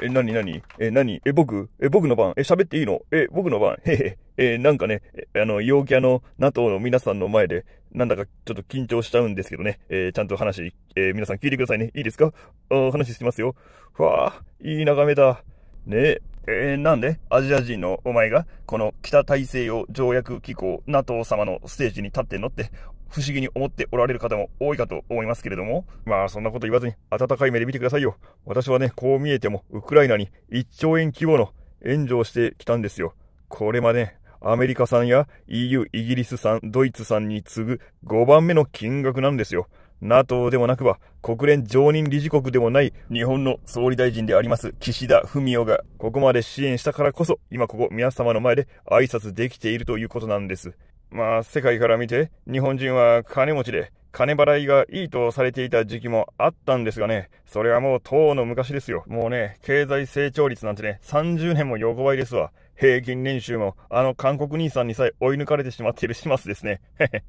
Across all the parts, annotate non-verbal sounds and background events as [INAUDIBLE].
え、なになにえ、なにえ、僕え、僕の番え、喋っていいのえ、僕の番 [LAUGHS] へへ。えー、なんかね、あの、陽キャの NATO の皆さんの前で、なんだかちょっと緊張しちゃうんですけどね。えー、ちゃんと話、えー、皆さん聞いてくださいね。いいですかお話してますよ。わあ、いい眺めだ。ねえー、なんでアジア人のお前が、この北大西洋条約機構 NATO 様のステージに立ってんのって、不思議に思っておられる方も多いかと思いますけれども、まあそんなこと言わずに温かい目で見てくださいよ。私はね、こう見えてもウクライナに1兆円規模の援助をしてきたんですよ。これまで、アメリカ産や EU、イギリス産、ドイツ産に次ぐ5番目の金額なんですよ。NATO でもなくは国連常任理事国でもない日本の総理大臣であります岸田文雄がここまで支援したからこそ、今ここ皆様の前で挨拶できているということなんです。まあ、世界から見て、日本人は金持ちで、金払いがいいとされていた時期もあったんですがね、それはもう当の昔ですよ。もうね、経済成長率なんてね、30年も横ばいですわ。平均年収も、あの韓国兄さんにさえ追い抜かれてしまっている始末ですね。[LAUGHS]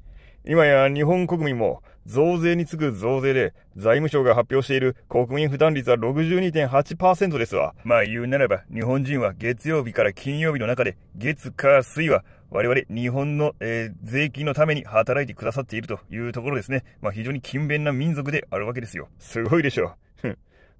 今や日本国民も増税に次ぐ増税で財務省が発表している国民負担率は62.8%ですわ。まあ言うならば日本人は月曜日から金曜日の中で月火水は我々日本の、えー、税金のために働いてくださっているというところですね。まあ、非常に勤勉な民族であるわけですよ。すごいでしょう。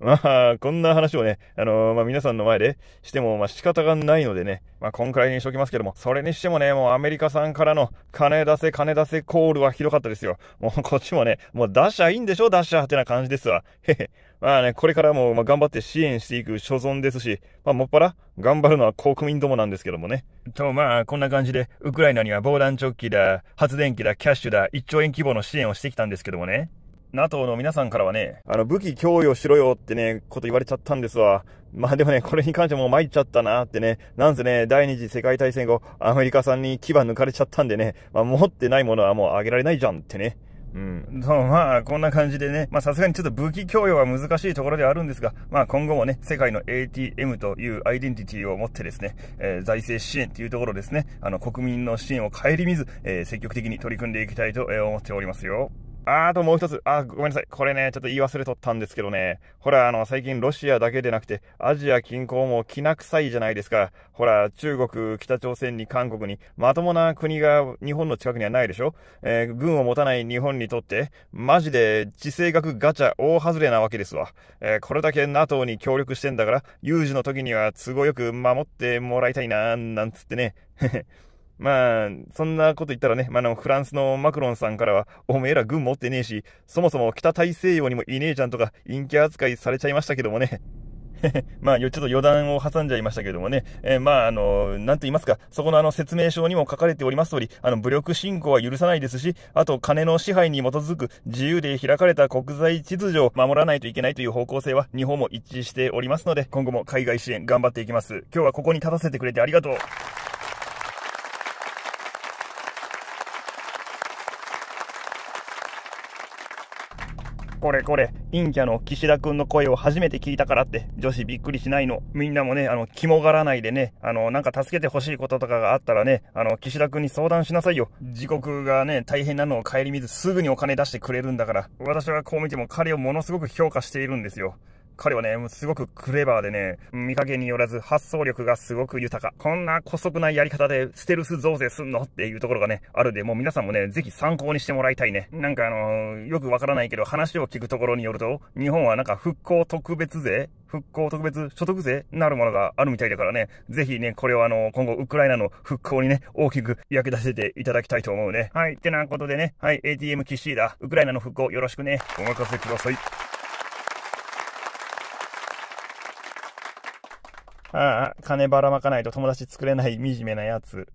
まあ、こんな話をね、あのー、まあ、皆さんの前でしても、まあ、仕方がないのでね、まあ、こんくらいにしときますけども、それにしてもね、もうアメリカさんからの金出せ、金出せコールはひどかったですよ。もうこっちもね、もう出しゃいいんでしょ出しゃってな感じですわ。へへ。まあね、これからも、ま頑張って支援していく所存ですし、まあ、もっぱら、頑張るのは国民どもなんですけどもね。と、まあ、こんな感じで、ウクライナには防弾チョッキだ、発電機だ、キャッシュだ、1兆円規模の支援をしてきたんですけどもね。NATO の皆さんからはね、あの、武器供与しろよってね、こと言われちゃったんですわ。まあでもね、これに関してもう参っちゃったなってね、なんせね、第二次世界大戦後、アメリカさんに牙抜かれちゃったんでね、まあ持ってないものはもうあげられないじゃんってね。うん。まあ、こんな感じでね、まあさすがにちょっと武器供与は難しいところではあるんですが、まあ今後もね、世界の ATM というアイデンティティを持ってですね、えー、財政支援というところですね、あの国民の支援を顧みず、えー、積極的に取り組んでいきたいと思っておりますよ。ああともう一つ。あ、ごめんなさい。これね、ちょっと言い忘れとったんですけどね。ほら、あの、最近ロシアだけでなくて、アジア近郊もきな臭いじゃないですか。ほら、中国、北朝鮮に韓国に、まともな国が日本の近くにはないでしょえー、軍を持たない日本にとって、マジで地政学ガチャ大外れなわけですわ。えー、これだけ NATO に協力してんだから、有事の時には都合よく守ってもらいたいな、なんつってね。まあ、そんなこと言ったらね、まあの、フランスのマクロンさんからは、おめえら軍持ってねえし、そもそも北大西洋にもいねえじゃんとか、陰気扱いされちゃいましたけどもね。[LAUGHS] まあ、ちょっと余談を挟んじゃいましたけどもね、えー、まあ、あの、なんと言いますか、そこのあの説明書にも書かれております通り、あの、武力侵攻は許さないですし、あと、金の支配に基づく自由で開かれた国際秩序を守らないといけないという方向性は、日本も一致しておりますので、今後も海外支援頑張っていきます。今日はここに立たせてくれてありがとう。これこれ、陰キャの岸田くんの声を初めて聞いたからって、女子びっくりしないの。みんなもね、あの、肝がらないでね、あの、なんか助けてほしいこととかがあったらね、あの、岸田くんに相談しなさいよ。時刻がね、大変なのを顧みずすぐにお金出してくれるんだから。私はこう見ても彼をものすごく評価しているんですよ。彼はね、すごくクレバーでね、見かけによらず発想力がすごく豊か。こんな古速なやり方でステルス増税すんのっていうところがね、あるで、もう皆さんもね、ぜひ参考にしてもらいたいね。なんかあのー、よくわからないけど話を聞くところによると、日本はなんか復興特別税復興特別所得税なるものがあるみたいだからね、ぜひね、これはあの、今後ウクライナの復興にね、大きく役立てていただきたいと思うね。はい、ってなことでね、はい、ATM キシーだ。ウクライナの復興よろしくね、お任せください。ああ、金ばらまかないと友達作れない惨めなやつ。